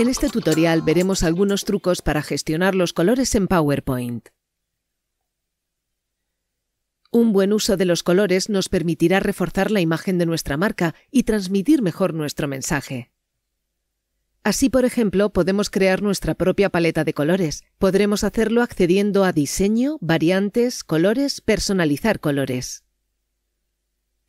En este tutorial veremos algunos trucos para gestionar los colores en PowerPoint. Un buen uso de los colores nos permitirá reforzar la imagen de nuestra marca y transmitir mejor nuestro mensaje. Así, por ejemplo, podemos crear nuestra propia paleta de colores. Podremos hacerlo accediendo a Diseño, Variantes, Colores, Personalizar colores.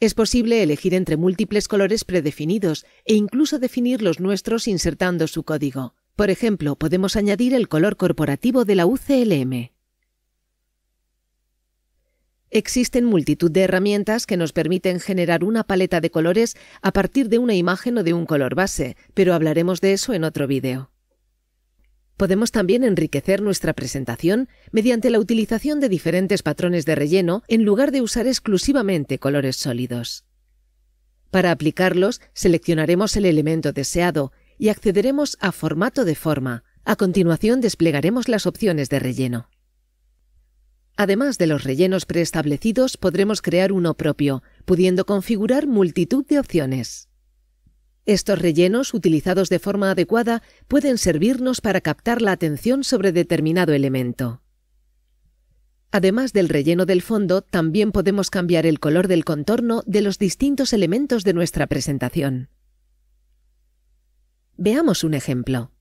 Es posible elegir entre múltiples colores predefinidos e incluso definir los nuestros insertando su código. Por ejemplo, podemos añadir el color corporativo de la UCLM. Existen multitud de herramientas que nos permiten generar una paleta de colores a partir de una imagen o de un color base, pero hablaremos de eso en otro vídeo. Podemos también enriquecer nuestra presentación mediante la utilización de diferentes patrones de relleno en lugar de usar exclusivamente colores sólidos. Para aplicarlos, seleccionaremos el elemento deseado y accederemos a Formato de forma. A continuación desplegaremos las opciones de relleno. Además de los rellenos preestablecidos, podremos crear uno propio, pudiendo configurar multitud de opciones. Estos rellenos, utilizados de forma adecuada, pueden servirnos para captar la atención sobre determinado elemento. Además del relleno del fondo, también podemos cambiar el color del contorno de los distintos elementos de nuestra presentación. Veamos un ejemplo.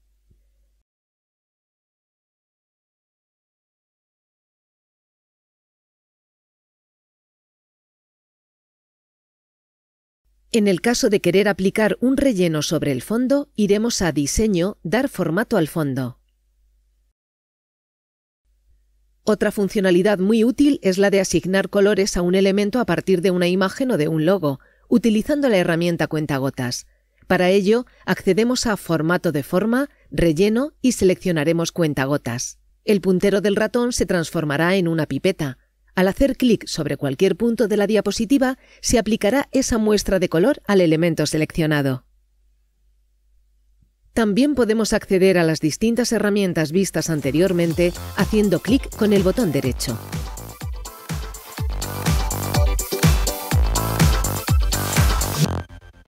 En el caso de querer aplicar un relleno sobre el fondo, iremos a Diseño, dar formato al fondo. Otra funcionalidad muy útil es la de asignar colores a un elemento a partir de una imagen o de un logo, utilizando la herramienta cuentagotas. Para ello, accedemos a Formato de forma, Relleno y seleccionaremos cuentagotas. El puntero del ratón se transformará en una pipeta. Al hacer clic sobre cualquier punto de la diapositiva, se aplicará esa muestra de color al elemento seleccionado. También podemos acceder a las distintas herramientas vistas anteriormente haciendo clic con el botón derecho.